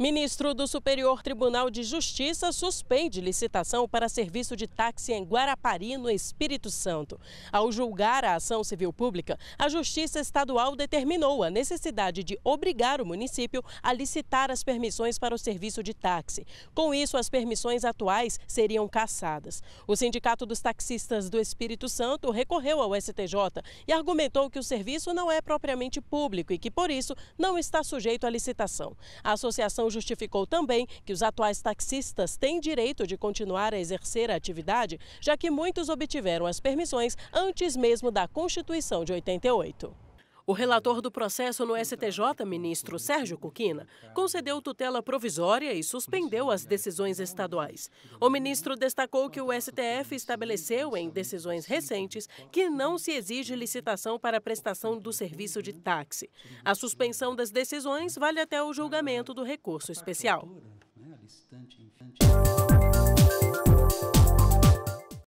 Ministro do Superior Tribunal de Justiça suspende licitação para serviço de táxi em Guarapari, no Espírito Santo. Ao julgar a ação civil pública, a Justiça Estadual determinou a necessidade de obrigar o município a licitar as permissões para o serviço de táxi. Com isso, as permissões atuais seriam cassadas. O Sindicato dos Taxistas do Espírito Santo recorreu ao STJ e argumentou que o serviço não é propriamente público e que, por isso, não está sujeito à licitação. A Associação justificou também que os atuais taxistas têm direito de continuar a exercer a atividade, já que muitos obtiveram as permissões antes mesmo da Constituição de 88. O relator do processo no STJ, ministro Sérgio Coquina, concedeu tutela provisória e suspendeu as decisões estaduais. O ministro destacou que o STF estabeleceu em decisões recentes que não se exige licitação para a prestação do serviço de táxi. A suspensão das decisões vale até o julgamento do recurso especial. Né,